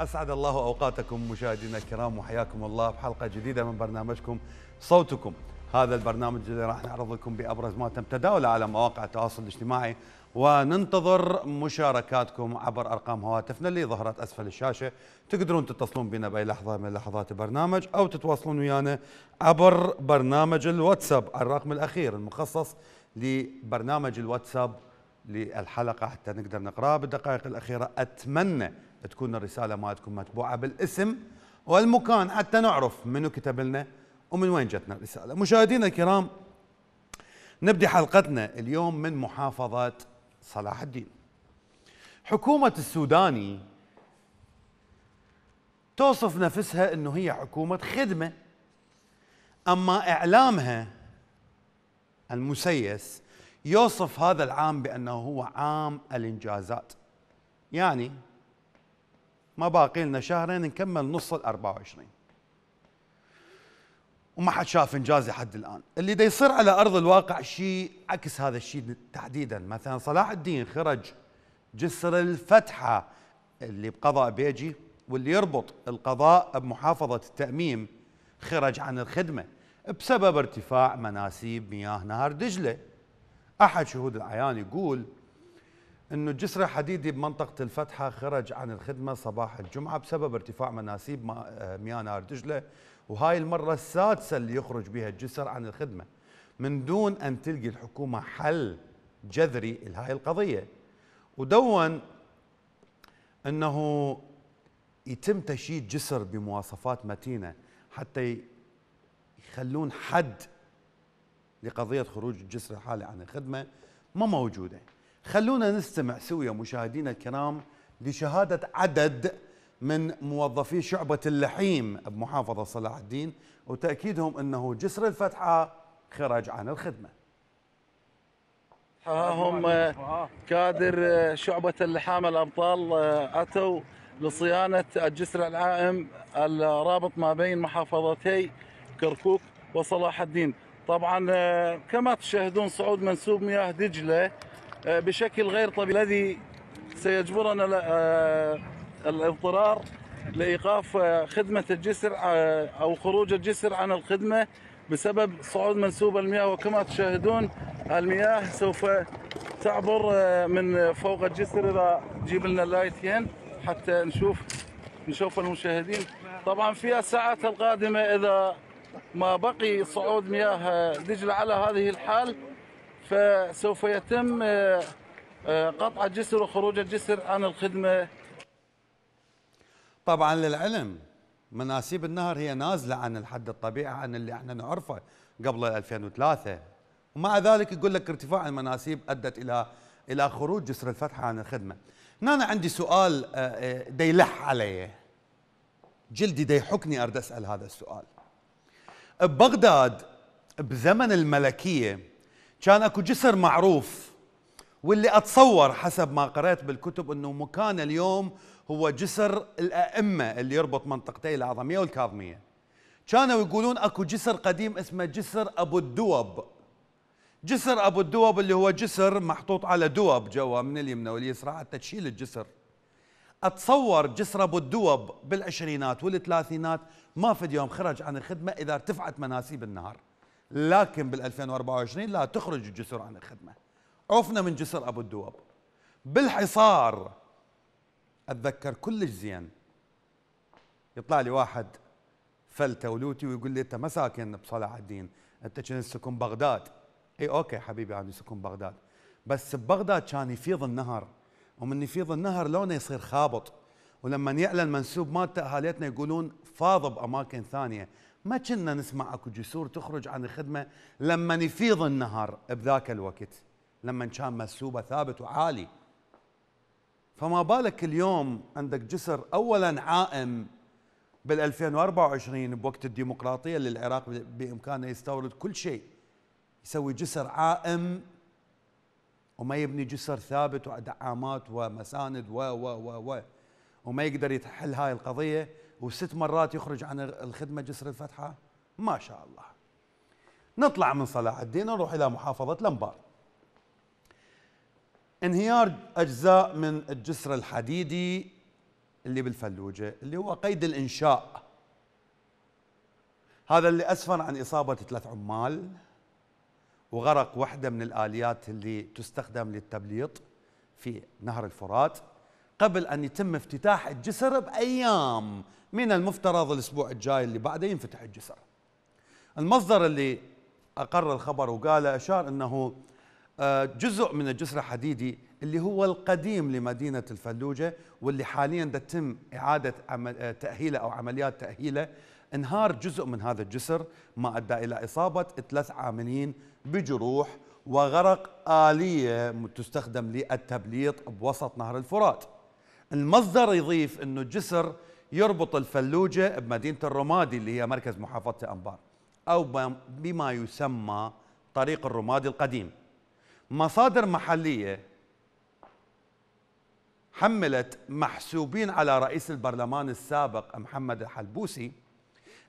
أسعد الله أوقاتكم مشاهدينا الكرام وحياكم الله بحلقة جديدة من برنامجكم صوتكم هذا البرنامج اللي راح نعرض لكم بأبرز ما تم تداوله على مواقع التواصل الاجتماعي وننتظر مشاركاتكم عبر أرقام هواتفنا اللي ظهرت أسفل الشاشة تقدرون تتصلون بنا بأي لحظة من لحظات البرنامج أو تتواصلون ويانا عبر برنامج الواتساب الرقم الأخير المخصص لبرنامج الواتساب للحلقة حتى نقدر نقرأه بالدقائق الأخيرة أتمنى تكون الرساله مالتكم متبوعه بالاسم والمكان حتى نعرف منو كتب لنا ومن وين جتنا الرساله مشاهدينا الكرام نبدا حلقتنا اليوم من محافظه صلاح الدين حكومه السوداني توصف نفسها انه هي حكومه خدمه اما اعلامها المسيس يوصف هذا العام بانه هو عام الانجازات يعني ما باقي لنا شهرين نكمل نص ال 24 وما حد شاف انجاز لحد الان اللي دا يصير على ارض الواقع شيء عكس هذا الشيء تحديدا مثلا صلاح الدين خرج جسر الفتحه اللي بقضاء بيجي واللي يربط القضاء بمحافظه التاميم خرج عن الخدمه بسبب ارتفاع مناسيب مياه نهر دجله احد شهود العيان يقول انه الجسر الحديدي بمنطقه الفتحه خرج عن الخدمه صباح الجمعه بسبب ارتفاع مناسيب مياه نهر دجله وهاي المره السادسه اللي يخرج بها الجسر عن الخدمه من دون ان تلقي الحكومه حل جذري لهاي القضيه ودون انه يتم تشييد جسر بمواصفات متينه حتى يخلون حد لقضيه خروج الجسر الحالي عن الخدمه ما موجوده خلونا نستمع سويا مشاهدينا الكرام لشهادة عدد من موظفي شعبة اللحيم بمحافظة صلاح الدين وتأكيدهم أنه جسر الفتحة خرج عن الخدمة هم كادر شعبة اللحام الأبطال آه، أتوا لصيانة الجسر العائم الرابط ما بين محافظتي كركوك وصلاح الدين طبعا آه، كما تشاهدون صعود منسوب مياه دجلة آه، بشكل غير طبيعي الذي سيجبرنا آه، الاضطرار لايقاف آه، خدمه الجسر او خروج الجسر عن الخدمه بسبب صعود منسوب المياه وكما تشاهدون المياه سوف تعبر من فوق الجسر اذا جيب لنا اللايتين حتى نشوف نشوف المشاهدين طبعا في الساعات القادمه اذا ما بقي صعود مياه دجله على هذه الحال فسوف يتم آه، آه، قطع الجسر وخروج الجسر عن الخدمة طبعا للعلم مناسيب النهر هي نازلة عن الحد الطبيعي عن اللي احنا نعرفه قبل 2003 ومع ذلك يقول لك ارتفاع المناسيب أدت إلى إلى خروج جسر الفتحة عن الخدمة هنا أنا عندي سؤال آه، ديلح علي جلدي ديحكني أرد أسأل هذا السؤال ببغداد بزمن الملكية كان اكو جسر معروف واللي اتصور حسب ما قرأت بالكتب انه مكان اليوم هو جسر الائمه اللي يربط منطقتي العظميه والكاظميه. كانوا يقولون اكو جسر قديم اسمه جسر ابو الدوب. جسر ابو الدوب اللي هو جسر محطوط على دوب جوا من اليمنى واليسرى حتى تشيل الجسر. اتصور جسر ابو الدوب بالعشرينات والثلاثينات ما فد يوم خرج عن الخدمه اذا ارتفعت مناسيب النهر. لكن بال 2024 لا تخرج الجسر عن الخدمه. عفنا من جسر ابو الدواب. بالحصار اتذكر كلش زين يطلع لي واحد فلته ولوتي ويقول لي انت ما ساكن بصلاح الدين، انت كنت سكن بغداد. اي اوكي حبيبي عندي سكن بغداد. بس ببغداد كان يفيض النهر ومن يفيض النهر لونه يصير خابط ولما يعلن منسوب مالته اهاليتنا يقولون فاض باماكن ثانيه ما كنا نسمع اكو جسور تخرج عن الخدمه لما يفيض النهر بذاك الوقت لما كان مسلوبه ثابت وعالي فما بالك اليوم عندك جسر اولا عائم بال 2024 بوقت الديمقراطيه اللي العراق بامكانه يستورد كل شيء يسوي جسر عائم وما يبني جسر ثابت ودعامات ومساند و و و و وما يقدر يتحل هاي القضيه وست مرات يخرج عن الخدمة جسر الفتحة ما شاء الله نطلع من صلاح الدين نروح إلى محافظة لمبار انهيار أجزاء من الجسر الحديدي اللي بالفلوجة اللي هو قيد الإنشاء هذا اللي أسفر عن إصابة ثلاث عمال وغرق واحدة من الآليات اللي تستخدم للتبليط في نهر الفرات قبل أن يتم افتتاح الجسر بأيام من المفترض الاسبوع الجاي اللي بعده ينفتح الجسر المصدر اللي اقر الخبر وقاله اشار انه آه، جزء من الجسر الحديدي اللي هو القديم لمدينه الفلوجه واللي حاليا تتم اعاده آه، تاهيله او عمليات تاهيله انهار جزء من هذا الجسر ما ادى الى اصابه ثلاث عاملين بجروح وغرق آلية تستخدم للتبليط بوسط نهر الفرات المصدر يضيف أنه الجسر يربط الفلوجة بمدينة الرمادي اللي هي مركز محافظة أنبار أو بما يسمى طريق الرمادي القديم مصادر محلية حملت محسوبين على رئيس البرلمان السابق محمد الحلبوسي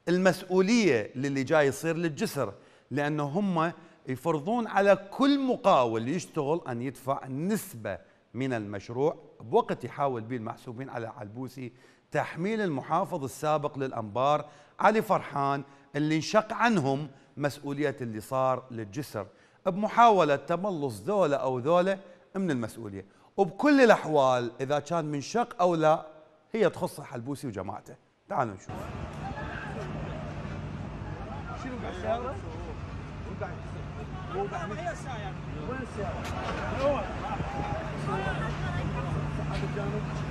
المسؤولية للي جاي يصير للجسر لأنه هم يفرضون على كل مقاول يشتغل أن يدفع نسبة من المشروع بوقت يحاول به المحسوبين على الحلبوسي تحميل المحافظ السابق للأنبار علي فرحان اللي انشق عنهم مسؤولية اللي صار للجسر بمحاولة تملص ذولة أو ذولة من المسؤولية وبكل الأحوال إذا كان منشق أو لا هي تخص حلبوسي وجماعته تعالوا نشوف شنو قاعد السيارة؟ وين السيارة؟ وين السيارة؟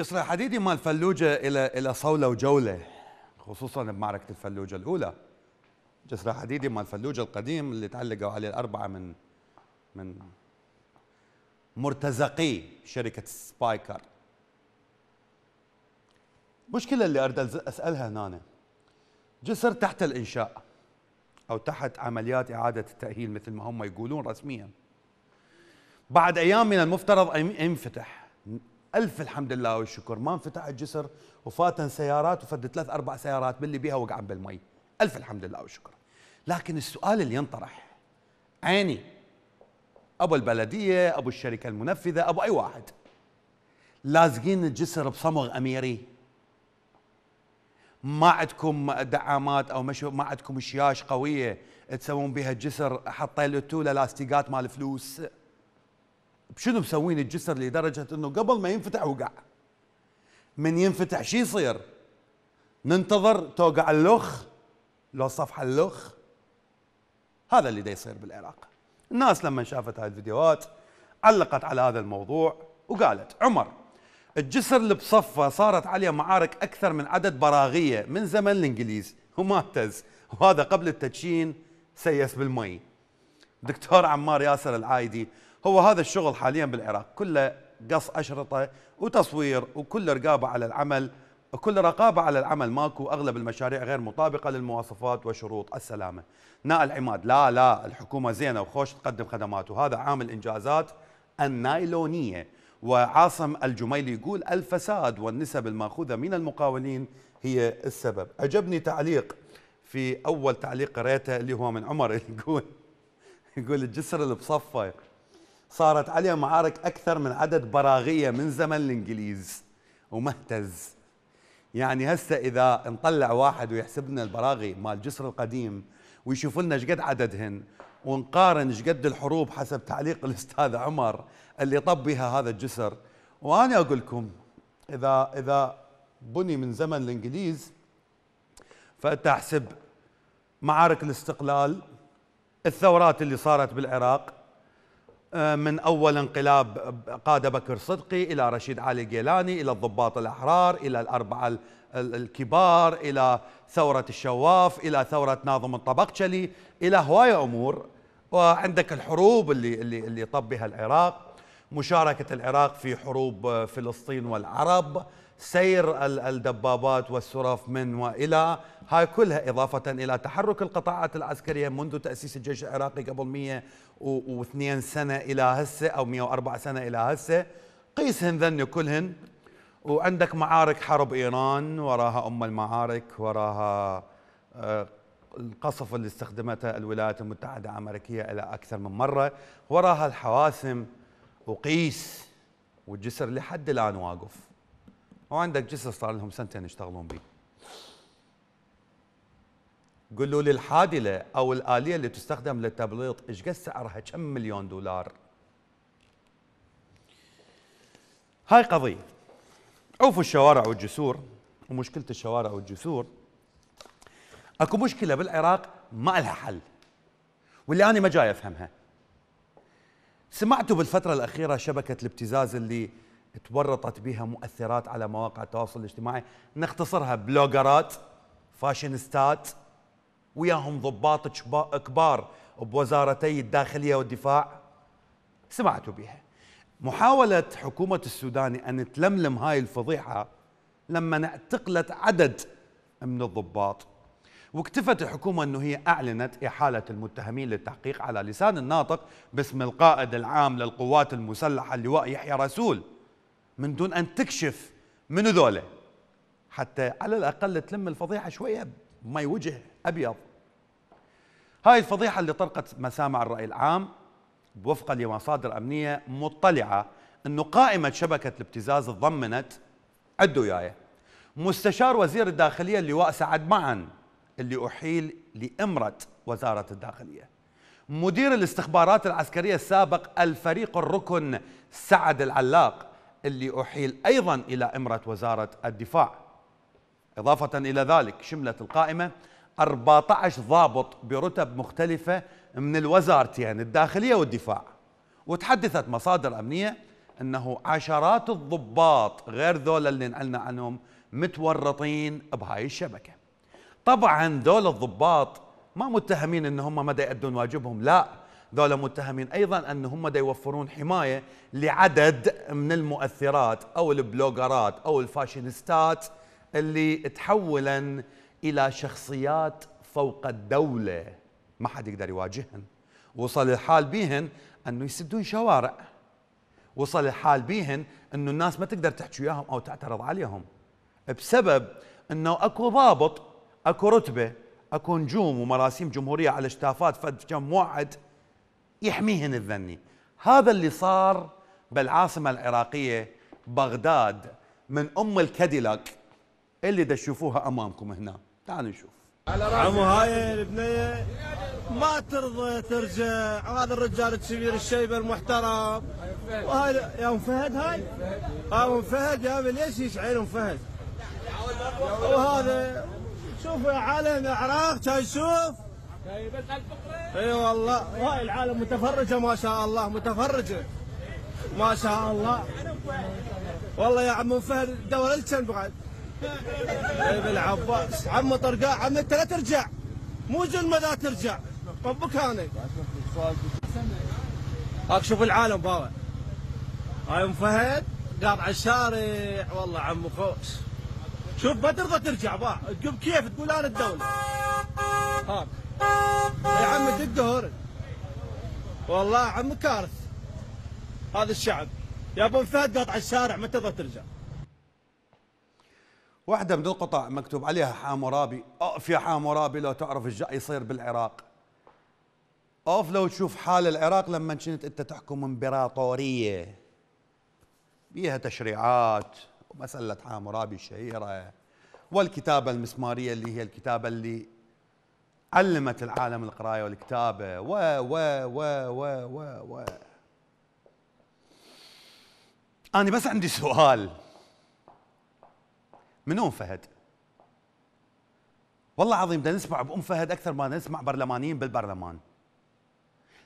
جسر حديدي مال الفلوجه إلى إلى صولة وجولة خصوصا بمعركة الفلوجة الأولى جسر حديدي مال الفلوجه القديم اللي تعلقوا عليه الأربعة من من مرتزقي شركة سبايكر مشكلة اللي أريد أسألها هنا جسر تحت الإنشاء أو تحت عمليات إعادة التأهيل مثل ما هم يقولون رسميا بعد أيام من المفترض أن ينفتح الف الحمد لله والشكر ما انفتح الجسر وفاتن سيارات وفد ثلاث اربع سيارات باللي بيها وقع بالمي الف الحمد لله والشكر لكن السؤال اللي ينطرح عيني ابو البلديه ابو الشركه المنفذه ابو اي واحد لازقين الجسر بصمغ اميري ما عندكم دعامات او مشو ما عندكم شياش قويه تسوون بها الجسر حطيتوا له لاستيقات مال فلوس شنو مسوين الجسر لدرجه انه قبل ما ينفتح وقع من ينفتح شو يصير ننتظر توقع اللخ لو صفحه اللخ هذا اللي دا يصير بالعراق الناس لما شافت هاي الفيديوهات علقت على هذا الموضوع وقالت عمر الجسر اللي بصفه صارت عليه معارك اكثر من عدد براغيه من زمن الانجليز وما اهتز وهذا قبل التدشين سيس بالمي دكتور عمار ياسر العايدي هو هذا الشغل حاليا بالعراق كله قص أشرطة وتصوير وكل رقابة على العمل وكل رقابة على العمل ماكو أغلب المشاريع غير مطابقة للمواصفات وشروط السلامة نائل عماد لا لا الحكومة زينة وخوش تقدم خدمات وهذا عامل إنجازات النايلونية وعاصم الجميلي يقول الفساد والنسب المأخوذة من المقاولين هي السبب عجبني تعليق في أول تعليق قريته اللي هو من عمر يقول يقول الجسر اللي بصفه صارت عليه معارك أكثر من عدد براغية من زمن الإنجليز ومهتز يعني هسه إذا نطلع واحد ويحسب لنا البراغي مال الجسر القديم ويشوف لنا قد عددهن ونقارن قد الحروب حسب تعليق الأستاذ عمر اللي طب بها هذا الجسر وأنا أقول لكم إذا إذا بني من زمن الإنجليز فأنت أحسب معارك الاستقلال الثورات اللي صارت بالعراق آه، من أول انقلاب قاد بكر صدقي إلى رشيد علي جيلاني إلى الضباط الأحرار إلى الأربعة الكبار إلى ثورة الشواف إلى ثورة ناظم الطبقشلي إلى هواية أمور وعندك الحروب اللي اللي اللي طب بها العراق مشاركة العراق في حروب آه، فلسطين والعرب سير الدبابات والسراف من والى هاي كلها اضافه الى تحرك القطاعات العسكريه منذ تاسيس الجيش العراقي قبل 102 سنه الى هسه او 104 سنه الى هسه قيسهن ذن كلهن وعندك معارك حرب ايران وراها ام المعارك وراها آه، القصف اللي استخدمتها الولايات المتحده الامريكيه الى اكثر من مره وراها الحواسم وقيس والجسر لحد الان واقف وعندك جسر صار لهم سنتين يشتغلون به قولوا لي الحادله او الاليه اللي تستخدم للتبليط ايش قد سعرها كم مليون دولار هاي قضيه عوفوا الشوارع والجسور ومشكله الشوارع والجسور اكو مشكله بالعراق ما لها حل واللي انا ما جاي افهمها سمعتوا بالفترة الأخيرة شبكة الابتزاز اللي تورطت بها مؤثرات على مواقع التواصل الاجتماعي نختصرها بلوجرات فاشينستات وياهم ضباط كبار بوزارتي الداخلية والدفاع سمعتوا بها محاولة حكومة السودان أن تلملم هاي الفضيحة لما اعتقلت عدد من الضباط واكتفت الحكومة أنه هي أعلنت إحالة المتهمين للتحقيق على لسان الناطق باسم القائد العام للقوات المسلحة اللواء يحيى رسول من دون أن تكشف من ذولا حتى على الأقل تلم الفضيحة شوية ما يوجه أبيض هاي الفضيحة اللي طرقت مسامع الرأي العام وفقا لمصادر أمنية مطلعة أنه قائمة شبكة الابتزاز ضمنت عدوا وياي مستشار وزير الداخلية اللواء سعد معن اللي أحيل لإمرة وزارة الداخلية مدير الاستخبارات العسكرية السابق الفريق الركن سعد العلاق اللي أحيل أيضا إلى إمرة وزارة الدفاع إضافة إلى ذلك شملت القائمة 14 ضابط برتب مختلفة من الوزارتين الداخلية والدفاع وتحدثت مصادر أمنية أنه عشرات الضباط غير ذولا اللي نعلنا عنهم متورطين بهاي الشبكة طبعا دول الضباط ما متهمين ان هم ما يؤدون واجبهم لا ذولا متهمين ايضا ان هم دا يوفرون حمايه لعدد من المؤثرات او البلوجرات او الفاشينستات اللي تحولا الى شخصيات فوق الدوله ما حد يقدر يواجهن وصل الحال بيهن انه يسدون شوارع وصل الحال بيهن انه الناس ما تقدر تحكي وياهم او تعترض عليهم بسبب انه اكو ضابط اكو رتبه اكو نجوم ومراسيم جمهوريه على شتافات فد كم موعد يحميهن الذني هذا اللي صار بالعاصمه العراقيه بغداد من ام الكاديلاك اللي دا تشوفوها امامكم هنا تعالوا نشوف عمو هاي البنيه ما ترضى ترجع هذا الرجال الكبير الشيبه المحترم وهذا يا ام فهد هاي ام فهد يا ليش يشعل ام فهد وهذا شوفوا يا عالم العراق عراق تشوف اي والله هاي العالم متفرجه ما شاء الله متفرجه ما شاء الله والله يا عم فهد دور الكن بعد اي بالعباس عم طرقاع عم انت لا ترجع مو جلمه لا ترجع طبك انا هاك شوف العالم باوع هاي ام فهد قاطع الشارع والله عم خوش شوف ما ترضى ترجع با تقوم كيف تقول انا الدوله ها يا عم تدهر والله عم كارث هذا الشعب يا ابو فهد قاطع الشارع ما ترضى ترجع واحدة من القطع مكتوب عليها حامورابي اوف يا حامورابي لو تعرف ايش يصير بالعراق اوف لو تشوف حال العراق لما كنت أنت تحكم إمبراطورية بيها تشريعات مسألة حامورابي الشهيرة والكتابة المسمارية اللي هي الكتابة اللي علمت العالم القراية والكتابة و و و و و, و. أنا بس عندي سؤال من أم فهد؟ والله العظيم بدنا نسمع بأم فهد أكثر ما نسمع برلمانيين بالبرلمان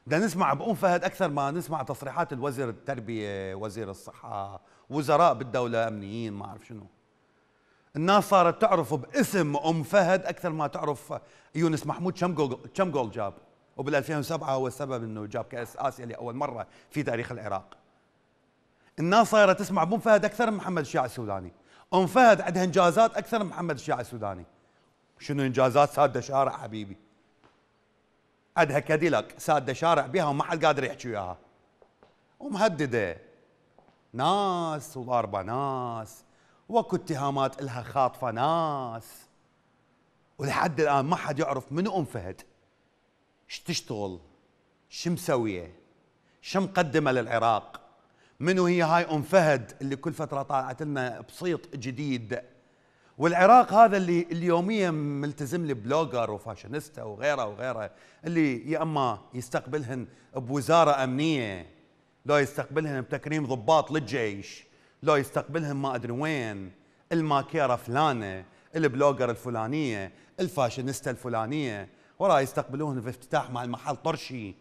بدنا نسمع بأم فهد أكثر ما نسمع تصريحات الوزير التربية وزير الصحة وزراء بالدولة أمنيين ما أعرف شنو الناس صارت تعرف باسم أم فهد أكثر ما تعرف يونس محمود كم جول كم جول جاب وبال2007 هو السبب أنه جاب كأس آسيا لأول مرة في تاريخ العراق الناس صارت تسمع بأم فهد أكثر من محمد الشيعي السوداني أم فهد عندها إنجازات أكثر من محمد الشيعي السوداني شنو إنجازات سادة شارع حبيبي عندها كاديلاك ساده شارع بها وما حد قادر يحكي وياها ومهدده ناس وضاربه ناس واكو اتهامات الها خاطفه ناس ولحد الان ما حد يعرف من ام فهد ايش تشتغل شو مسويه شو مقدمه للعراق منو هي هاي ام فهد اللي كل فتره طالعت لنا بصيط جديد والعراق هذا اللي اليوميا ملتزم لي بلوجر وفاشينيستا وغيره وغيره اللي يا اما يستقبلهن بوزاره امنيه لو يستقبلهن بتكريم ضباط للجيش لو يستقبلهن ما ادري وين الماكيره فلانه البلوجر الفلانيه الفاشينيستا الفلانيه ورا يستقبلوهن في افتتاح مع المحل طرشي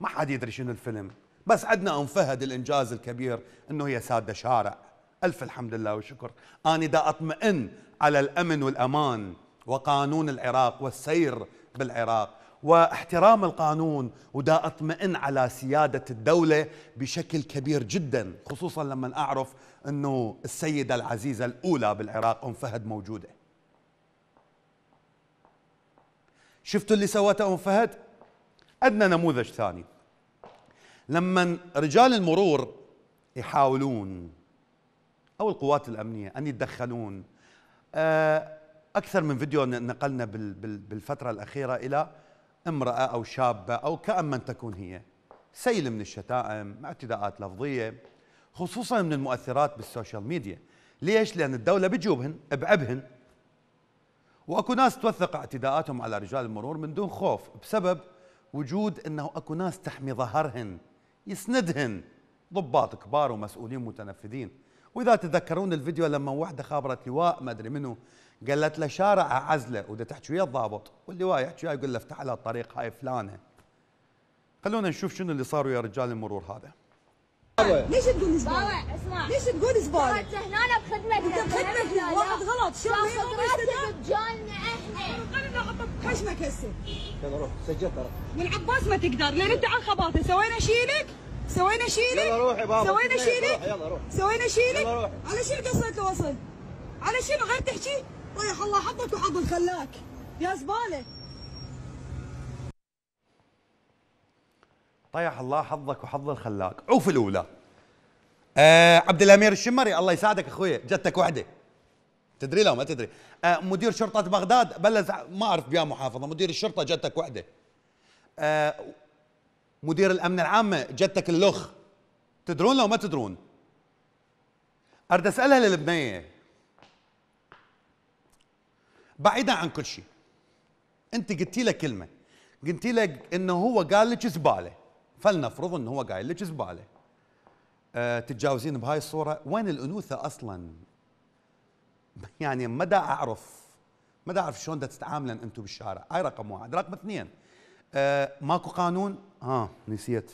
ما حد يدري شنو الفيلم بس عندنا ام فهد الانجاز الكبير انه هي ساده شارع ألف الحمد لله والشكر أنا دا أطمئن على الأمن والأمان وقانون العراق والسير بالعراق واحترام القانون ودا أطمئن على سيادة الدولة بشكل كبير جدا خصوصا لما أعرف أنه السيدة العزيزة الأولى بالعراق أم فهد موجودة شفتوا اللي سوته أم فهد؟ عندنا نموذج ثاني لما رجال المرور يحاولون او القوات الامنيه ان يتدخلون آه، اكثر من فيديو نقلنا بالفتره الاخيره الى امراه او شابه او كأن من تكون هي سيل من الشتائم اعتداءات لفظيه خصوصا من المؤثرات بالسوشيال ميديا ليش لان الدوله بجوبهن بعبهن واكو ناس توثق اعتداءاتهم على رجال المرور من دون خوف بسبب وجود انه اكو ناس تحمي ظهرهن يسندهن ضباط كبار ومسؤولين متنفذين واذا تتذكرون الفيديو لما وحده خابرت لواء ما ادري منو قالت له شارع عزله وده تحكي ويا الضابط واللواء يحكي يقول له افتح على الطريق هاي فلانه خلونا نشوف شنو اللي صار ويا رجال المرور هذا ليش تقول زباله؟ اسمع ليش تقول زباله؟ انت هنا بخدمتنا بخدمتنا واحد غلط شو بجالنا احنا خشمك هسه يلا روح سجلت من عباس ما تقدر لان انت على خباطه سوينا شيلك سوينا شيلي يلا روحي بابا سوينا شيلي يلا روحي سوينا شيلي على شنو قصيت الوصل؟ على شنو غير تحكي طيح الله حظك وحظ الخلاك يا زباله طيح الله حظك وحظ الخلاك عوف الاولى آه عبد الامير الشمري الله يساعدك اخوي جتك وحده تدري لو ما تدري آه مدير شرطه بغداد بلز ما اعرف يا محافظه مدير الشرطه جتك وحده آه مدير الامن العام جدتك اللخ تدرون لو ما تدرون ارد اسالها للبنيه بعيدا عن كل شيء انت قلتي له كلمه قلتي له انه هو قال لك زباله فلنفرض انه هو قايل لك زباله أه تتجاوزين بهاي الصوره وين الانوثه اصلا يعني ما اعرف ما اعرف شلون تتعاملن انتم بالشارع هاي رقم واحد رقم اثنين آه، ماكو قانون اه نسيت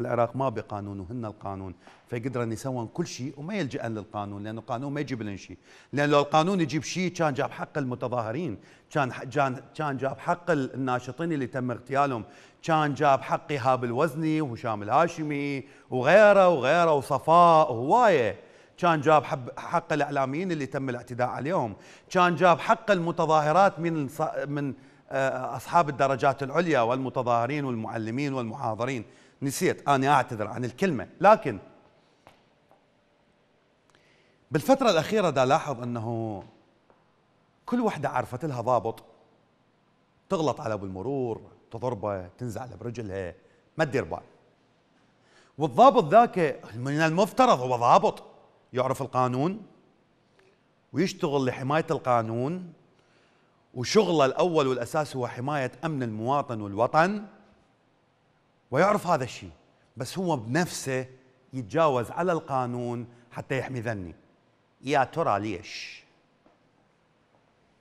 العراق ما بقانون وهن القانون فقدرن يسوون كل شيء وما يلجأن للقانون لأن القانون ما يجيب لنا شيء لأن لو القانون يجيب شيء كان جاب حق المتظاهرين كان كان كان جاب حق الناشطين اللي تم اغتيالهم كان جاب حق إيهاب الوزني وهشام الهاشمي وغيره وغيره وصفاء وهوايه كان جاب حق الاعلاميين اللي تم الاعتداء عليهم كان جاب حق المتظاهرات من من آه، أصحاب الدرجات العليا والمتظاهرين والمعلمين والمحاضرين نسيت أنا أعتذر عن الكلمة لكن بالفترة الأخيرة دا لاحظ أنه كل وحدة عرفت لها ضابط تغلط على أبو المرور تضربه تنزع على برجلها ما تدير بال والضابط ذاك من المفترض هو ضابط يعرف القانون ويشتغل لحماية القانون وشغله الاول والاساس هو حمايه امن المواطن والوطن ويعرف هذا الشيء بس هو بنفسه يتجاوز على القانون حتى يحمي ذني يا ترى ليش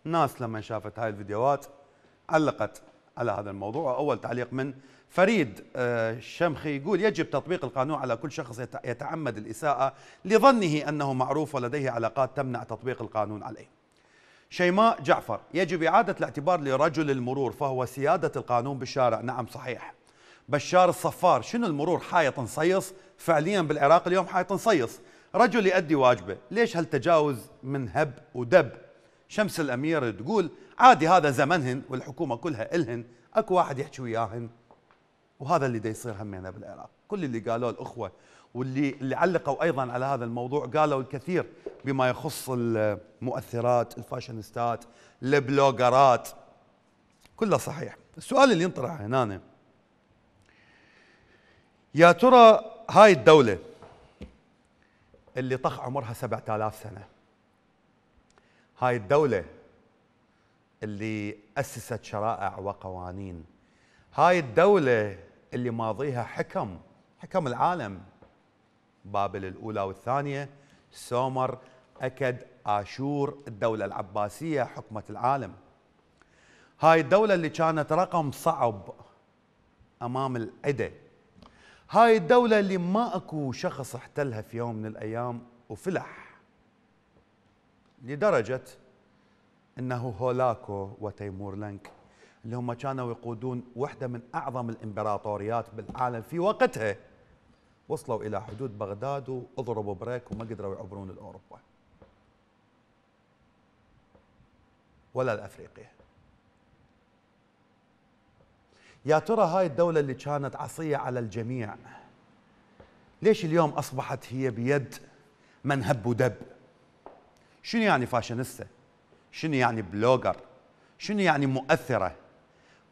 ناس لما شافت هاي الفيديوهات علقت على هذا الموضوع اول تعليق من فريد آه، الشمخي يقول يجب تطبيق القانون على كل شخص يتعمد الاساءه لظنه انه معروف ولديه علاقات تمنع تطبيق القانون عليه شيماء جعفر يجب إعادة الاعتبار لرجل المرور فهو سيادة القانون بالشارع نعم صحيح بشار الصفار شنو المرور حائط نصيص فعليا بالعراق اليوم حائط نصيص رجل يؤدي واجبه ليش هالتجاوز من هب ودب شمس الأمير تقول عادي هذا زمنهن والحكومة كلها إلهن أكو واحد يحكي وياهن وهذا اللي دا يصير همينا بالعراق كل اللي قالوه الأخوة واللي اللي علقوا ايضا على هذا الموضوع قالوا الكثير بما يخص المؤثرات الفاشنستات البلوجرات كله صحيح السؤال اللي ينطرح هنا يا ترى هاي الدولة اللي طخ عمرها 7000 سنة هاي الدولة اللي أسست شرائع وقوانين هاي الدولة اللي ماضيها حكم حكم العالم بابل الأولى والثانية سومر أكد آشور الدولة العباسية حكمة العالم هاي الدولة اللي كانت رقم صعب أمام العدة هاي الدولة اللي ما أكو شخص احتلها في يوم من الأيام وفلح لدرجة أنه هولاكو وتيمور لنك اللي هم كانوا يقودون واحدة من أعظم الإمبراطوريات بالعالم في وقتها وصلوا إلى حدود بغداد وأضربوا بريك وما قدروا يعبرون لأوروبا ولا لأفريقيا يا ترى هاي الدولة اللي كانت عصية على الجميع ليش اليوم أصبحت هي بيد من هب ودب شنو يعني فاشينيستا شنو يعني بلوجر شنو يعني مؤثرة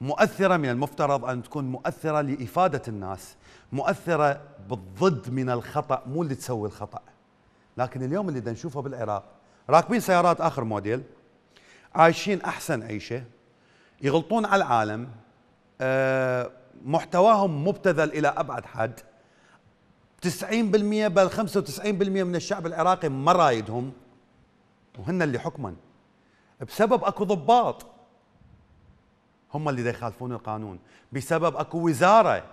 مؤثرة من المفترض أن تكون مؤثرة لإفادة الناس مؤثرة بالضد من الخطأ مو اللي تسوي الخطأ لكن اليوم اللي نشوفه بالعراق راكبين سيارات آخر موديل عايشين أحسن عيشة يغلطون على العالم أه محتواهم مبتذل إلى أبعد حد 90% بل 95% من الشعب العراقي ما رايدهم وهن اللي حكما بسبب اكو ضباط هم اللي يخالفون القانون بسبب اكو وزاره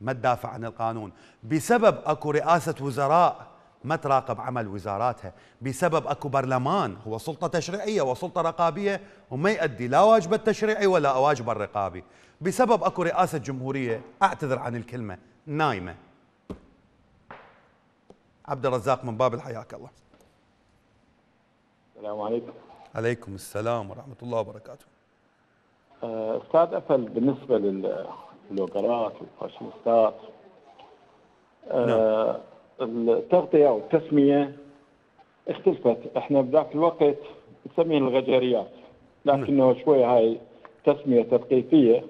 ما تدافع عن القانون بسبب اكو رئاسه وزراء ما تراقب عمل وزاراتها بسبب اكو برلمان هو سلطه تشريعيه وسلطه رقابيه وما يؤدي لا واجبه التشريعي ولا واجبه الرقابي بسبب اكو رئاسه جمهوريه اعتذر عن الكلمه نايمه عبد الرزاق من باب حياك الله السلام عليكم عليكم السلام ورحمه الله وبركاته استاذ أفل بالنسبة للبلوجرات والفاشيستات آه، نعم. التغطية أو التسمية اختلفت احنا بذاك الوقت نسميهم الغجريات لكنه نعم. شوية هاي تسمية تثقيفية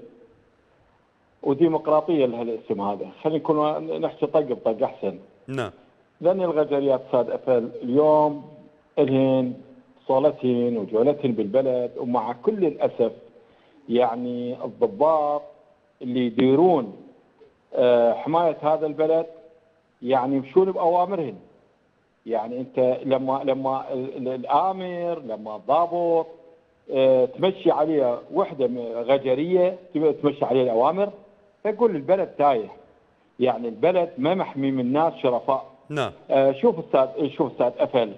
وديمقراطية لها الاسم هذا خلينا نكون نحكي طق بطق أحسن نعم لأن الغجريات استاذ أفل اليوم الهن صالتهن وجولتهن بالبلد ومع كل الأسف يعني الضباط اللي يديرون آه، حمايه هذا البلد يعني يمشون باوامرهم يعني انت لما لما الامر لما الضابط آه، تمشي عليه وحده غجريه تمشي عليه الاوامر تقول البلد تايه يعني البلد ما محمي من ناس شرفاء نعم آه، شوف استاذ شوف استاذ افل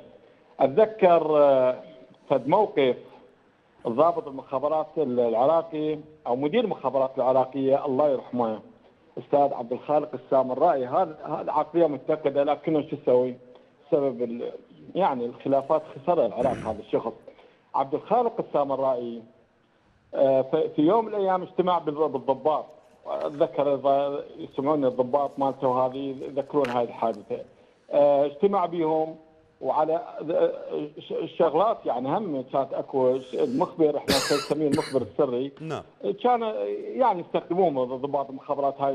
اتذكر فد موقف الضابط المخابرات العراقي او مدير المخابرات العراقيه الله يرحمه استاذ عبد الخالق السام الرائي هذا العقليه متنقده لكنه شو يسوي؟ سبب يعني الخلافات خسر العراق هذا الشخص عبد الخالق السام آه، في يوم من الايام اجتمع بالضباط اتذكر يسمعون الضباط مالته هذه يذكرون هذه الحادثه آه، اجتمع بهم وعلى شغلات يعني هم كانت اكو المخبر احنا نسميه المخبر السري نعم كان يعني يستخدمون ضباط المخابرات هاي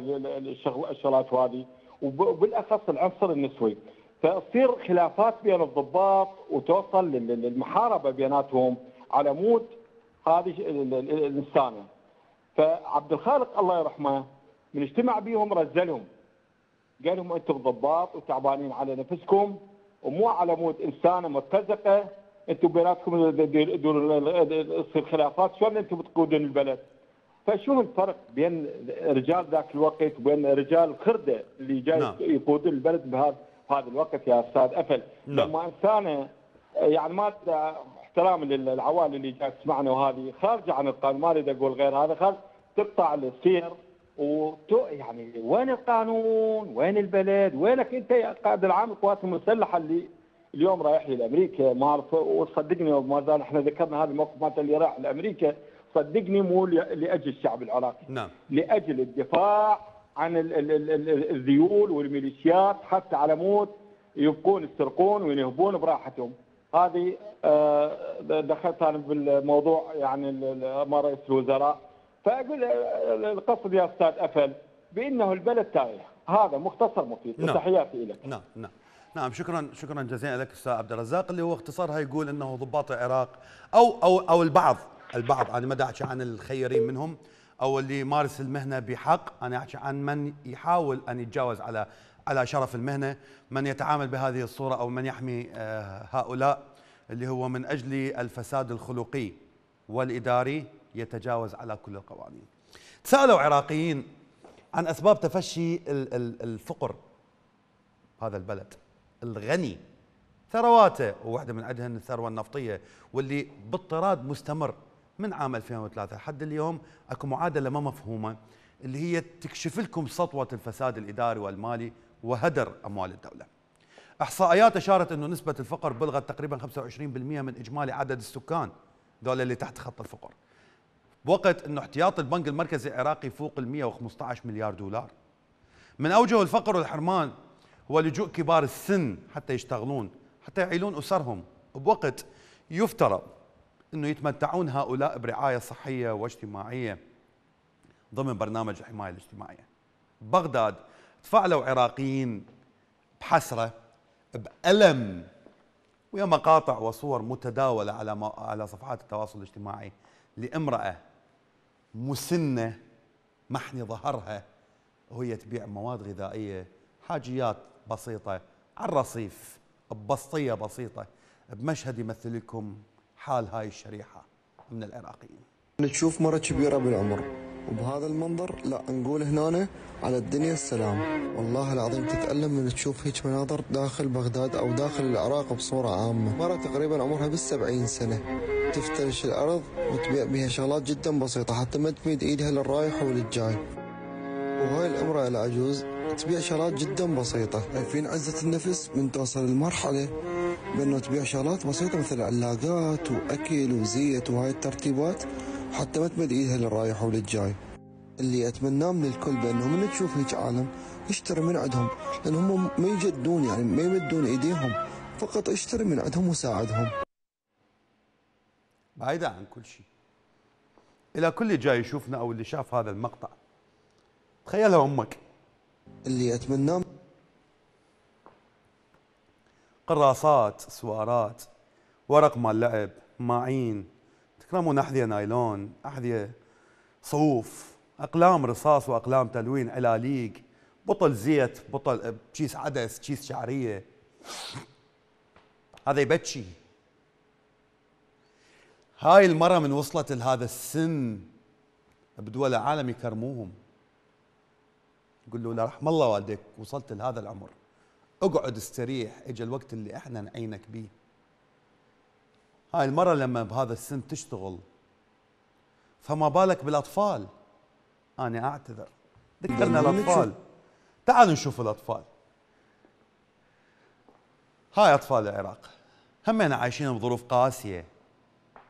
الشغلات هذه وبالاخص العنصر النسوي فتصير خلافات بين الضباط وتوصل للمحاربه بيناتهم على مود هذه الانسانه فعبد الخالق الله يرحمه من اجتمع بيهم رزلهم قال لهم انتم ضباط وتعبانين على نفسكم ومو على مود انسانه مرتزقة انتم بيناتكم تصير خلافات شلون انتم بتقودون البلد؟ فشو الفرق بين رجال ذاك الوقت وبين رجال خرده اللي جاي نعم. يقودون البلد بهذا هذا الوقت يا استاذ افل نعم. لما انسانه يعني ما احترام للعوائل اللي جاي تسمعنا وهذه خارجه عن القانون ما اريد اقول غير هذا خارج تقطع السير وتو يعني وين القانون وين البلد وينك انت يا قائد العام القوات المسلحه اللي اليوم رايح لامريكا ما اعرف وصدقني ما زال احنا ذكرنا هذا الموقف مالته اللي راح لامريكا صدقني مو لاجل الشعب العراقي نعم لاجل الدفاع عن الذيول والميليشيات حتى على موت يبقون يسرقون وينهبون براحتهم هذه آه، دخلت انا بالموضوع يعني ما رئيس الوزراء فاقول القصد يا استاذ افل بانه البلد تايه هذا مختصر مفيد نعم. وتحياتي لك نعم نعم نعم شكرا شكرا جزيلا لك استاذ عبد الرزاق اللي هو اختصارها يقول انه ضباط العراق او او او البعض البعض انا ما احكي عن الخيرين منهم او اللي يمارس المهنه بحق انا احكي عن من يحاول ان يتجاوز على على شرف المهنه من يتعامل بهذه الصوره او من يحمي آه، هؤلاء اللي هو من اجل الفساد الخلقي والاداري يتجاوز على كل القوانين تسألوا عراقيين عن أسباب تفشي الفقر هذا البلد الغني ثرواته وواحدة من عندهن الثروة النفطية واللي باضطراد مستمر من عام 2003 لحد اليوم اكو معادلة ما مفهومة اللي هي تكشف لكم سطوة الفساد الإداري والمالي وهدر أموال الدولة إحصائيات أشارت أنه نسبة الفقر بلغت تقريبا 25% من إجمالي عدد السكان دولة اللي تحت خط الفقر بوقت انه احتياط البنك المركزي العراقي فوق ال 115 مليار دولار من اوجه الفقر والحرمان هو لجوء كبار السن حتى يشتغلون حتى يعيلون اسرهم بوقت يفترض انه يتمتعون هؤلاء برعايه صحيه واجتماعيه ضمن برنامج الحمايه الاجتماعيه. بغداد تفاعلوا عراقيين بحسره بألم ويا مقاطع وصور متداوله على على صفحات التواصل الاجتماعي لامراه مسنه محني ظهرها وهي تبيع مواد غذائيه حاجيات بسيطه على الرصيف ببسطيه بسيطه بمشهد يمثل لكم حال هاي الشريحه من العراقيين نشوف مره كبيره بالعمر وبهذا المنظر لا نقول هنا على الدنيا السلام والله العظيم تتألم من تشوف هيك مناظر داخل بغداد أو داخل العراق بصورة عامة مرة تقريبا عمرها بالسبعين سنة تفترش الأرض وتبيع بها شغلات جدا بسيطة حتى ما تميد إيدها للرايح وللجاي وهاي الامرأة العجوز تبيع شغلات جدا بسيطة عارفين عزة النفس من توصل المرحلة بأنه تبيع شغلات بسيطة مثل علاقات وأكل وزيت وهاي الترتيبات حتى ما تمد ايدها للرايح وللجاي اللي اتمناه من الكل بانه من تشوف هيك عالم اشتري من عندهم لان هم ما يجدون يعني ما يمدون ايديهم فقط اشتري من عندهم وساعدهم بعيدة عن كل شيء إلى كل جاي يشوفنا أو اللي شاف هذا المقطع تخيلها أمك اللي أتمناه قراصات سوارات ورق مال لعب ماعين تكرمون أحذية نايلون أحذية صوف أقلام رصاص وأقلام تلوين ألاليق بطل زيت بطل تشيس عدس تشيس شعرية هذا يبكي هاي المرة من وصلت لهذا السن بدول العالم يكرموهم يقول له رحم الله والديك وصلت لهذا العمر اقعد استريح اجى الوقت اللي احنا نعينك بيه هاي المرة لما بهذا السن تشتغل فما بالك بالأطفال أنا أعتذر ذكرنا نعم. الأطفال تعالوا نشوف الأطفال هاي أطفال العراق هم عايشين بظروف قاسية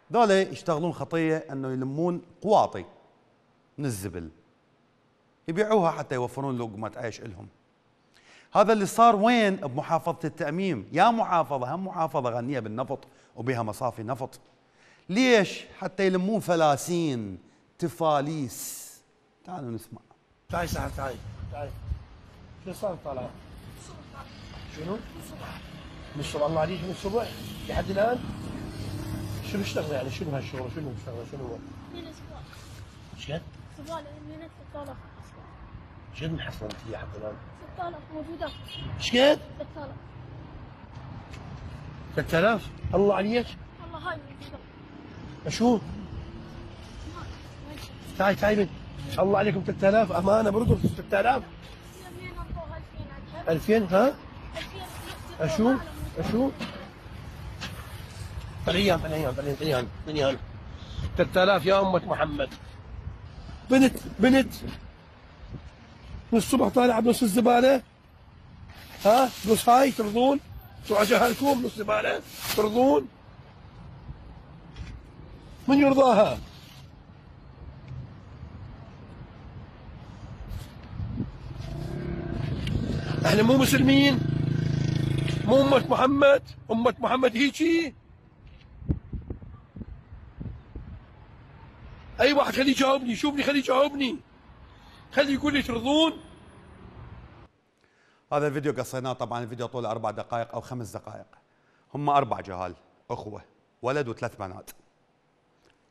دولة يشتغلون خطية أنه يلمون قواطي من الزبل يبيعوها حتى يوفرون لقمة عيش إلهم هذا اللي صار وين بمحافظة التأميم يا محافظة هم محافظة غنية بالنفط وبها مصافي نفط ليش حتى يلمون فلاسين تفاليس تعالوا نسمع تعي ساعة تعي تعي شو صار طالع شنو من الصبح الله عليك من الصبح لحد الان شنو اشتغل يعني شنو هالشغل شنو اشتغل شنو هو ايش قد؟ شنو محصلة انت حتى الان؟ 6000 موجودة شكد؟ قد؟ 6000 3000 الله عليك الله هاي شو تعي تعي من الله عليكم 3000 امانه برضو 3000 2000 ها اشو اشو بالايام بالايام بالايام بالايام 3000 يا امة محمد بنت بنت من الصبح طالعه بنص الزباله ها بنص هاي ترضون تروحوا جهلكم نص مالك ترضون من يرضاها احنا مو مسلمين مو أمة محمد أمة محمد هيجي أي واحد خليه يجاوبني شوفني خليه يجاوبني خليه يقول لي ترضون هذا الفيديو قصيناه طبعا الفيديو طوله اربع دقائق او خمس دقائق هم اربع جهال اخوه ولد وثلاث بنات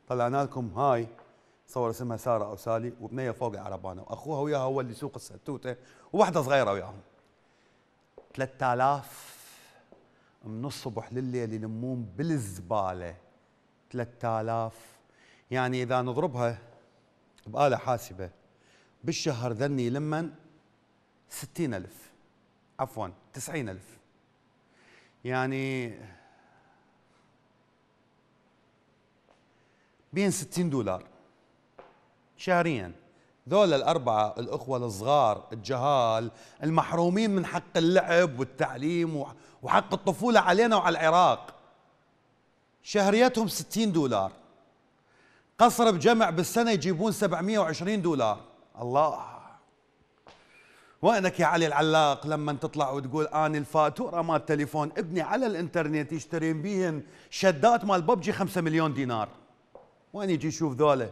طلعنا لكم هاي صور اسمها ساره او سالي وبنيه فوق عربانه واخوها وياها هو اللي يسوق الستوته وواحده صغيره وياهم 3000 من الصبح لليل ينمون بالزباله 3000 يعني اذا نضربها بآلة حاسبه بالشهر ذني لمن 60000 عفوا 90000 يعني بين 60 دولار شهريا ذول الأربعة الأخوة الصغار الجهال المحرومين من حق اللعب والتعليم وحق الطفولة علينا وعلى العراق شهريتهم 60 دولار قصر بجمع بالسنة يجيبون 720 دولار الله وينك يا علي العلاق لما تطلع وتقول اني الفاتوره مال تليفون ابني على الانترنت يشترين بيهن شدات مال ببجي 5 مليون دينار وين يجي يشوف ذولا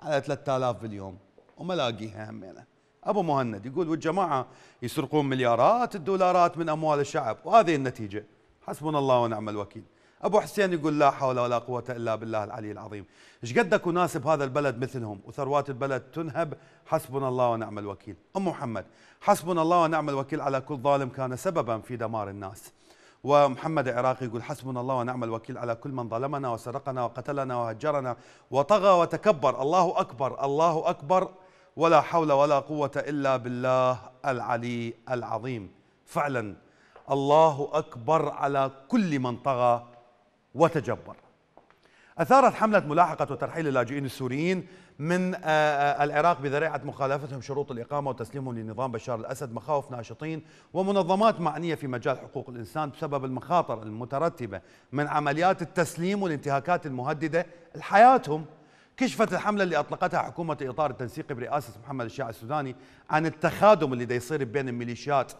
على 3000 باليوم وما لاقيها همينه ابو مهند يقول والجماعه يسرقون مليارات الدولارات من اموال الشعب وهذه النتيجه حسبنا الله ونعم الوكيل ابو حسين يقول لا حول ولا قوه الا بالله العلي العظيم ايش قدك وناسب هذا البلد مثلهم وثروات البلد تنهب حسبنا الله ونعم الوكيل ام محمد حسبنا الله ونعم الوكيل على كل ظالم كان سببا في دمار الناس ومحمد العراقي يقول حسبنا الله ونعم الوكيل على كل من ظلمنا وسرقنا وقتلنا وهجرنا وطغى وتكبر الله أكبر الله أكبر ولا حول ولا قوة إلا بالله العلي العظيم فعلا الله أكبر على كل من طغى وتجبر أثارت حملة ملاحقة وترحيل اللاجئين السوريين من آه، آه، العراق بذريعة مخالفتهم شروط الإقامة وتسليمهم لنظام بشار الأسد مخاوف ناشطين ومنظمات معنية في مجال حقوق الإنسان بسبب المخاطر المترتبة من عمليات التسليم والانتهاكات المهددة لحياتهم كشفت الحملة اللي أطلقتها حكومة إطار التنسيقي برئاسة محمد الشيعي السوداني عن التخادم اللي دا يصير بين الميليشيات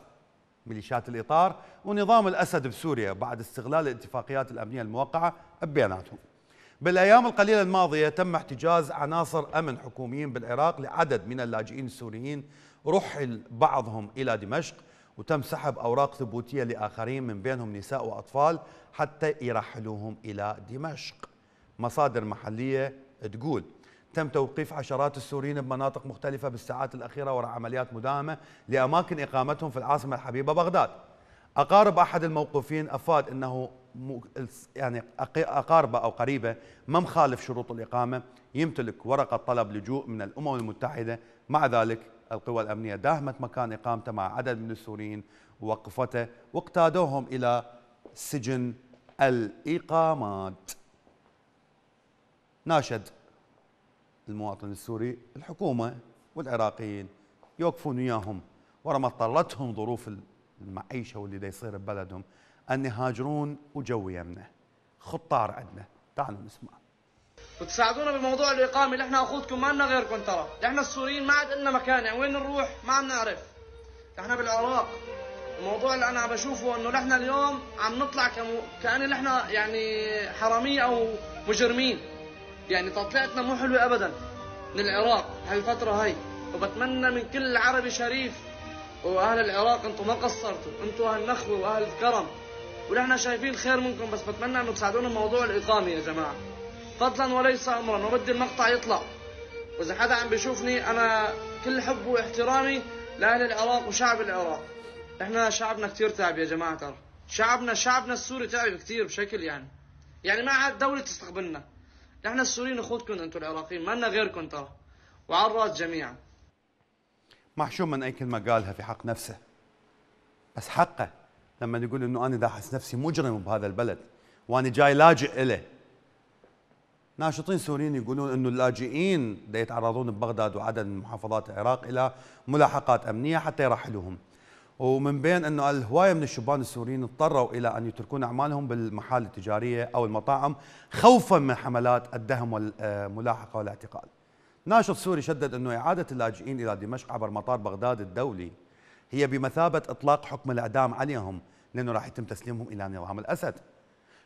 ميليشيات الإطار ونظام الأسد بسوريا بعد استغلال الاتفاقيات الأمنية الموقعة بيناتهم بالايام القليله الماضيه تم احتجاز عناصر امن حكوميين بالعراق لعدد من اللاجئين السوريين رحل بعضهم الى دمشق وتم سحب اوراق ثبوتيه لاخرين من بينهم نساء واطفال حتى يرحلوهم الى دمشق. مصادر محليه تقول تم توقيف عشرات السوريين بمناطق مختلفه بالساعات الاخيره وراء عمليات مداهمه لاماكن اقامتهم في العاصمه الحبيبه بغداد. اقارب احد الموقوفين افاد انه يعني اقاربه او قريبه ما مخالف شروط الاقامه يمتلك ورقه طلب لجوء من الامم المتحده مع ذلك القوى الامنيه داهمت مكان اقامته مع عدد من السوريين ووقفته واقتادوهم الى سجن الاقامات. ناشد المواطن السوري الحكومه والعراقيين يوقفون وياهم ورا ما اضطرتهم ظروف المعيشه واللي دا يصير ببلدهم أن يهاجرون وجو يمنا خطار عندنا تعالوا نسمع وتساعدونا بموضوع الإقامة اللي احنا أخوتكم ما لنا غيركم ترى احنا السوريين ما عاد لنا مكان يعني وين نروح ما عم نعرف احنا بالعراق الموضوع اللي انا بشوفه انه نحن اليوم عم نطلع كمو... كان نحن يعني حراميه او مجرمين يعني تطلعتنا مو حلوه ابدا من العراق هالفتره هاي وبتمنى من كل عربي شريف واهل العراق انتم ما قصرتوا انتم اهل نخوه واهل كرم ونحن شايفين الخير منكم بس بتمنى انه تساعدونا بموضوع الاقامه يا جماعه فضلا وليس امرا وبدي المقطع يطلع واذا حدا عم بيشوفني انا كل حب واحترامي لاهل العراق وشعب العراق احنا شعبنا كثير تعب يا جماعه ترى شعبنا شعبنا السوري تعب كثير بشكل يعني يعني ما عاد دوله تستقبلنا نحن السوريين اخوتكم انتم العراقيين ما لنا غيركم ترى وعلى الراس جميعا محشوم من اي كلمه قالها في حق نفسه بس حقه لما يقول انه انا احس نفسي مجرم بهذا البلد وانا جاي لاجئ اله ناشطين سوريين يقولون انه اللاجئين دا يتعرضون ببغداد وعدد من محافظات العراق الى ملاحقات امنيه حتى يرحلوهم ومن بين انه الهوايه من الشبان السوريين اضطروا الى ان يتركون اعمالهم بالمحال التجاريه او المطاعم خوفا من حملات الدهم والملاحقه والاعتقال. ناشط سوري شدد انه اعاده اللاجئين الى دمشق عبر مطار بغداد الدولي هي بمثابه اطلاق حكم الاعدام عليهم لانه راح يتم تسليمهم الى نظام الاسد.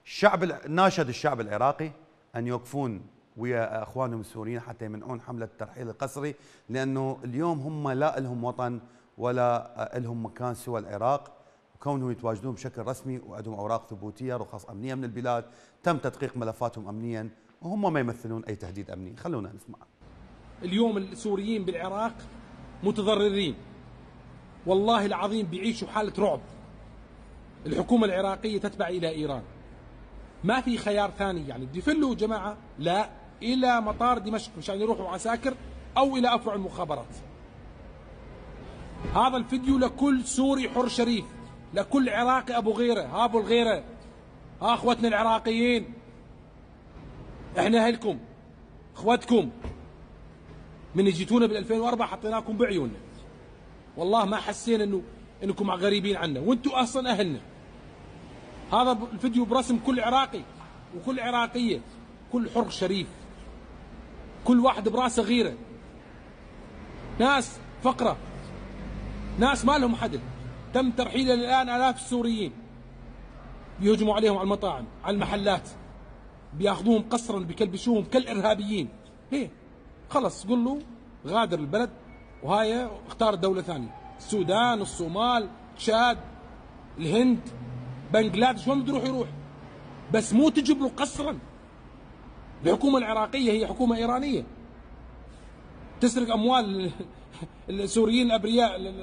الشعب ناشد الشعب العراقي ان يوقفون ويا اخوانهم السوريين حتى يمنعون حمله الترحيل القسري لانه اليوم هم لا لهم وطن ولا لهم مكان سوى العراق وكونهم يتواجدون بشكل رسمي وعندهم اوراق ثبوتيه رخص امنيه من البلاد تم تدقيق ملفاتهم امنيا وهم ما يمثلون اي تهديد امني خلونا نسمع اليوم السوريين بالعراق متضررين والله العظيم بيعيشوا حالة رعب الحكومة العراقية تتبع إلى إيران ما في خيار ثاني يعني بدي يفلوا جماعة لا إلى مطار دمشق مشان يروحوا عساكر أو إلى أفرع المخابرات هذا الفيديو لكل سوري حر شريف لكل عراقي أبو غيره ها أبو الغيرة ها أخوتنا العراقيين إحنا أهلكم أخوتكم من جيتونا بال 2004 حطيناكم بعيوننا والله ما حسينا انه انكم غريبين عنا وانتم اصلا اهلنا هذا الفيديو برسم كل عراقي وكل عراقيه كل حر شريف كل واحد براسه غيره ناس فقره ناس ما لهم حد تم ترحيل الان الاف السوريين بيهجموا عليهم على المطاعم على المحلات بياخذوهم قسرا بكلبشوهم كالارهابيين ليه خلص قول له غادر البلد وهاي اختارت دولة ثانية السودان الصومال تشاد الهند بنغلاديش وين بده يروح يروح بس مو تجبره قسرا الحكومة العراقية هي حكومة إيرانية تسرق أموال السوريين الأبرياء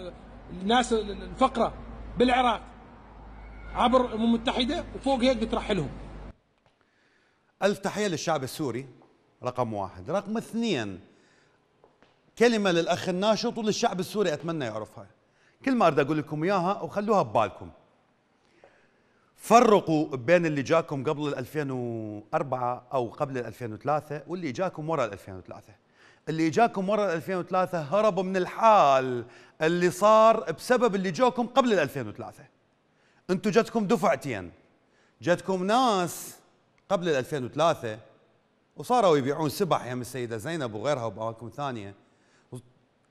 الناس الفقرة بالعراق عبر الأمم المتحدة وفوق هيك بترحلهم ألف تحية للشعب السوري رقم واحد رقم اثنين كلمة للأخ الناشط وللشعب السوري أتمنى يعرفها كل ما أريد أقول لكم إياها وخلوها ببالكم فرقوا بين اللي جاكم قبل 2004 أو قبل 2003 واللي جاكم وراء 2003 اللي جاكم ورا 2003 هربوا من الحال اللي صار بسبب اللي جاكم قبل 2003 انتم جاتكم دفعتين جاتكم ناس قبل 2003 وصاروا يبيعون سبح يا السيده زينب وغيرها وباماكن ثانيه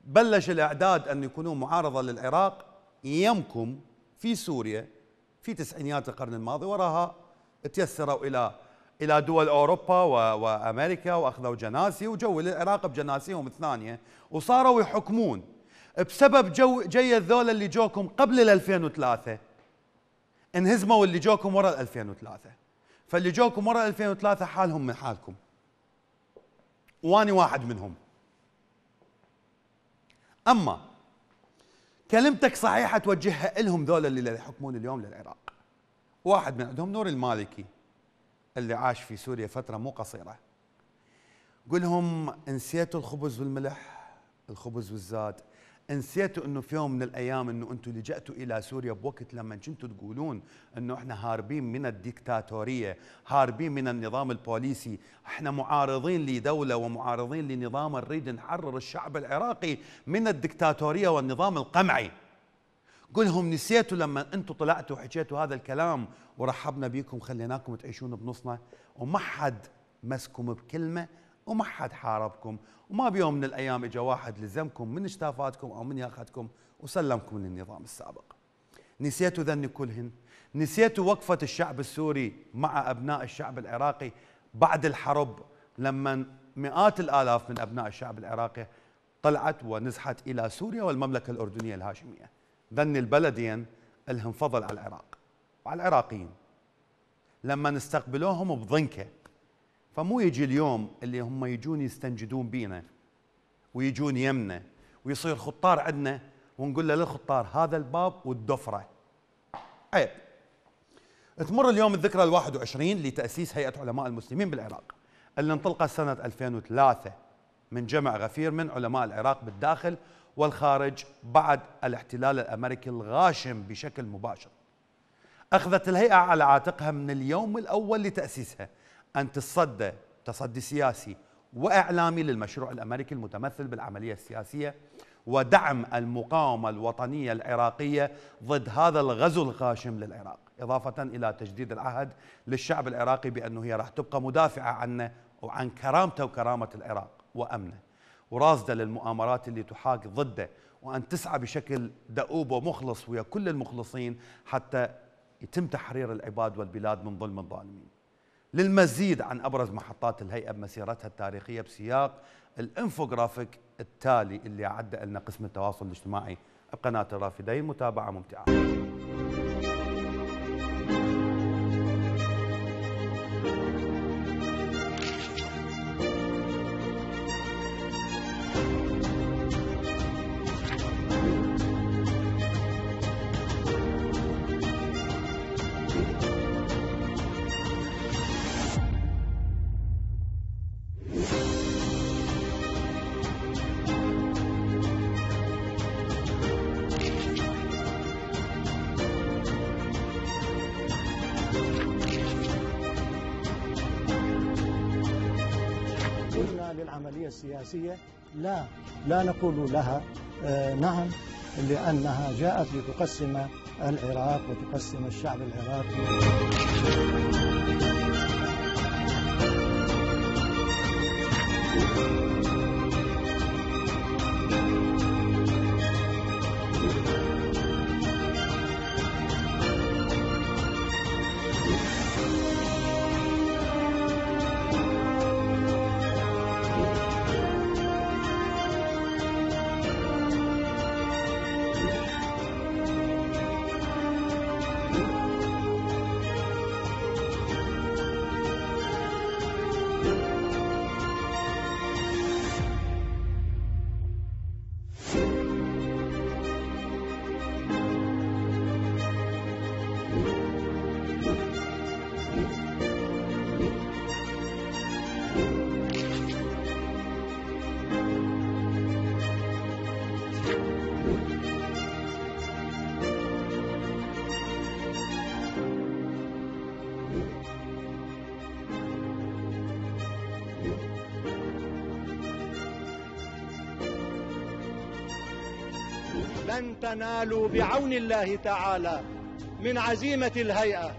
بلش الإعداد أن يكونوا معارضة للعراق يمكم في سوريا في تسعينيات القرن الماضي وراها تيسروا إلى إلى دول أوروبا وأمريكا وأخذوا جناسي وجو للعراق بجناسيهم الثانية وصاروا يحكمون بسبب جو جي الذول اللي جوكم قبل ال 2003 انهزموا اللي جوكم ورا ال 2003 فاللي جوكم ورا 2003 حالهم من حالكم واني واحد منهم اما كلمتك صحيحه توجهها لهم ذولا اللي يحكمون اليوم للعراق واحد من عندهم نور المالكي اللي عاش في سوريا فتره مو قصيره قل لهم نسيتوا الخبز والملح الخبز والزاد نسيتوا انه في يوم من الايام انه انتم لجأتوا الى سوريا بوقت لما كنتوا تقولون انه احنا هاربين من الديكتاتوريه، هاربين من النظام البوليسي، احنا معارضين لدوله ومعارضين لنظام نريد نحرر الشعب العراقي من الديكتاتوريه والنظام القمعي. قلهم نسيتوا لما انتم طلعتوا وحكيتوا هذا الكلام ورحبنا بيكم خليناكم تعيشون بنصنا وما حد مسكم بكلمه وما حد حاربكم وما بيوم من الايام اجى واحد لزمكم من شتافاتكم او من ياخذكم وسلمكم للنظام السابق. نسيتوا ذن كلهن، نسيتوا وقفه الشعب السوري مع ابناء الشعب العراقي بعد الحرب لما مئات الالاف من ابناء الشعب العراقي طلعت ونزحت الى سوريا والمملكه الاردنيه الهاشميه. ذن البلدين لهم فضل على العراق وعلى العراقيين. لما نستقبلوهم بضنكه فمو يجي اليوم اللي هم يجون يستنجدون بينا ويجون يمنا ويصير خطار عندنا ونقول له للخطار هذا الباب والدفره عيب تمر اليوم الذكرى ال 21 لتاسيس هيئه علماء المسلمين بالعراق اللي انطلقت سنه 2003 من جمع غفير من علماء العراق بالداخل والخارج بعد الاحتلال الامريكي الغاشم بشكل مباشر. اخذت الهيئه على عاتقها من اليوم الاول لتاسيسها أن تتصدى تصدي سياسي وإعلامي للمشروع الأمريكي المتمثل بالعملية السياسية ودعم المقاومة الوطنية العراقية ضد هذا الغزو الغاشم للعراق إضافة إلى تجديد العهد للشعب العراقي بأنه هي راح تبقى مدافعة عنه وعن كرامته وكرامة العراق وأمنه وراصدة للمؤامرات اللي تحاك ضده وأن تسعى بشكل دؤوب ومخلص ويا كل المخلصين حتى يتم تحرير العباد والبلاد من ظلم الظالمين للمزيد عن أبرز محطات الهيئة بمسيرتها التاريخية بسياق الانفوغرافيك التالي اللي عدى لنا قسم التواصل الاجتماعي بقناة الرافدين متابعة ممتعة العملية السياسية لا لا نقول لها آه، نعم لأنها جاءت لتقسم العراق وتقسم الشعب العراقي تنالوا بعون الله تعالى من عزيمة الهيئة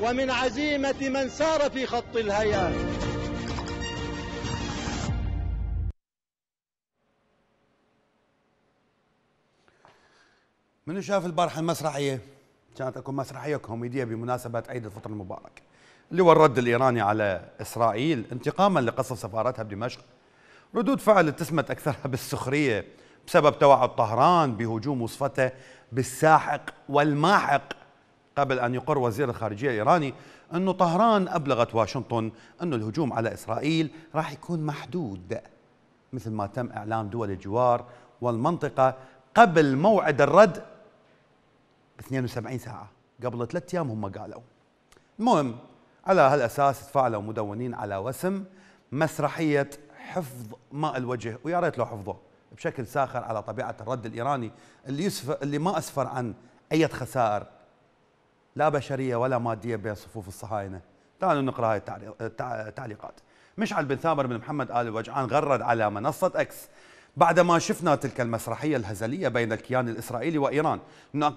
ومن عزيمة من سار في خط الهيئة منو شاف البارحة المسرحية؟ كانت اكو مسرحية كوميدية بمناسبة عيد الفطر المبارك اللي هو الرد الإيراني على إسرائيل انتقاما لقصف سفارتها بدمشق ردود فعل اتسمت أكثرها بالسخرية بسبب توعد طهران بهجوم وصفته بالساحق والماحق قبل أن يقر وزير الخارجية الإيراني أنه طهران أبلغت واشنطن أنه الهجوم على إسرائيل راح يكون محدود مثل ما تم إعلام دول الجوار والمنطقة قبل موعد الرد ب 72 ساعة قبل ثلاث أيام هم قالوا المهم على هالأساس تفاعلوا مدونين على وسم مسرحية حفظ ماء الوجه ويا ريت لو حفظه بشكل ساخر على طبيعه الرد الايراني اللي يسفر اللي ما اسفر عن اي خسائر لا بشريه ولا ماديه بين صفوف الصهاينه تعالوا نقرا هاي التعليقات مشعل بن ثامر بن محمد ال وجعان غرد على منصه اكس بعدما شفنا تلك المسرحية الهزلية بين الكيان الإسرائيلي وإيران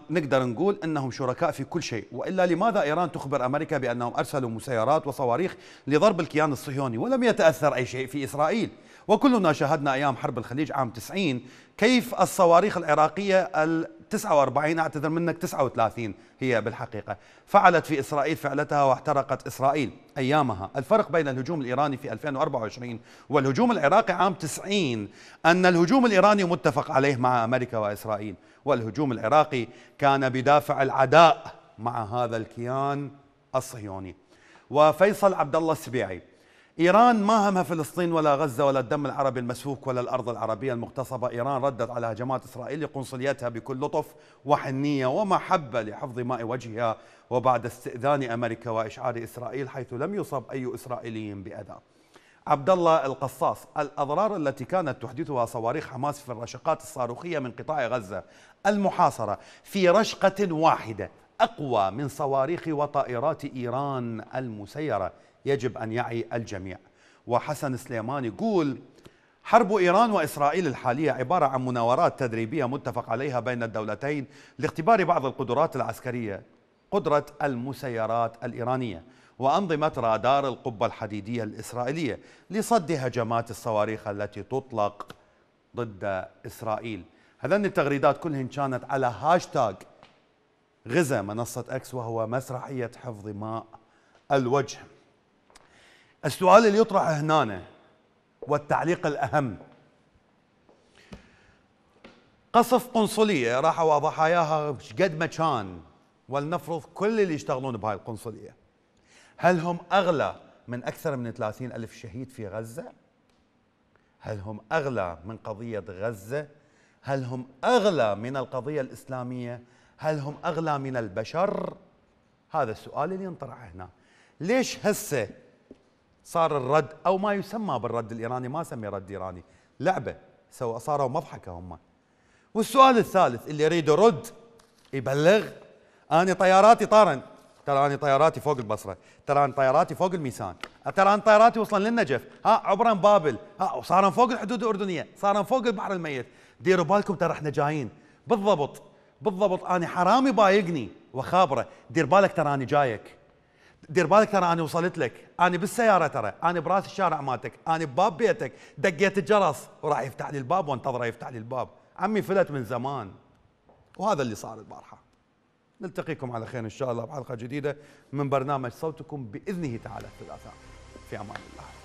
نقدر نقول أنهم شركاء في كل شيء وإلا لماذا إيران تخبر أمريكا بأنهم أرسلوا مسيرات وصواريخ لضرب الكيان الصهيوني ولم يتأثر أي شيء في إسرائيل وكلنا شاهدنا أيام حرب الخليج عام 90 كيف الصواريخ العراقية ال 49 أعتذر منك 39 هي بالحقيقة فعلت في إسرائيل فعلتها واحترقت إسرائيل أيامها الفرق بين الهجوم الإيراني في 2024 والهجوم العراقي عام 90 أن الهجوم الإيراني متفق عليه مع أمريكا وإسرائيل والهجوم العراقي كان بدافع العداء مع هذا الكيان الصهيوني وفيصل عبد الله السبيعي إيران ما همها فلسطين ولا غزة ولا الدم العربي المسفوك ولا الأرض العربية المغتصبة إيران ردت على هجمات إسرائيل لقنصليتها بكل لطف وحنية ومحبة لحفظ ماء وجهها وبعد استئذان أمريكا وإشعار إسرائيل حيث لم يصب أي إسرائيلي بأذى عبد الله القصاص الأضرار التي كانت تحدثها صواريخ حماس في الرشقات الصاروخية من قطاع غزة المحاصرة في رشقة واحدة أقوى من صواريخ وطائرات إيران المسيرة يجب أن يعي الجميع وحسن سليمان يقول حرب إيران وإسرائيل الحالية عبارة عن مناورات تدريبية متفق عليها بين الدولتين لاختبار بعض القدرات العسكرية قدرة المسيرات الإيرانية وأنظمة رادار القبة الحديدية الإسرائيلية لصد هجمات الصواريخ التي تطلق ضد إسرائيل هذان التغريدات كلهن كانت على هاشتاغ غزة منصة أكس وهو مسرحية حفظ ماء الوجه السؤال اللي يطرح هنا والتعليق الأهم قصف قنصلية راحوا ضحاياها قد ما كان ولنفرض كل اللي يشتغلون بهاي القنصلية هل هم أغلى من أكثر من 30 ألف شهيد في غزة؟ هل هم أغلى من قضية غزة؟ هل هم أغلى من القضية الإسلامية؟ هل هم أغلى من البشر؟ هذا السؤال اللي ينطرح هنا ليش هسه صار الرد او ما يسمى بالرد الايراني ما سمي رد ايراني لعبه سو صاروا مضحكه هم والسؤال الثالث اللي يريد يرد يبلغ انا طياراتي طارن ترى انا طياراتي فوق البصره ترى انا طياراتي فوق الميسان ترى انا طياراتي وصلن للنجف ها عبرن بابل ها وصارن فوق الحدود الاردنيه صارن فوق البحر الميت ديروا بالكم ترى احنا جايين بالضبط بالضبط انا حرامي بايقني وخابره دير بالك تراني جايك دير بالك ترى انا وصلت لك انا بالسياره ترى انا براس الشارع مالتك انا بباب بيتك دقيت الجرس وراح يفتح لي الباب وانتظره يفتح لي الباب عمي فلت من زمان وهذا اللي صار البارحه نلتقيكم على خير ان شاء الله بحلقه جديده من برنامج صوتكم باذنه تعالى الثلاثاء في امان الله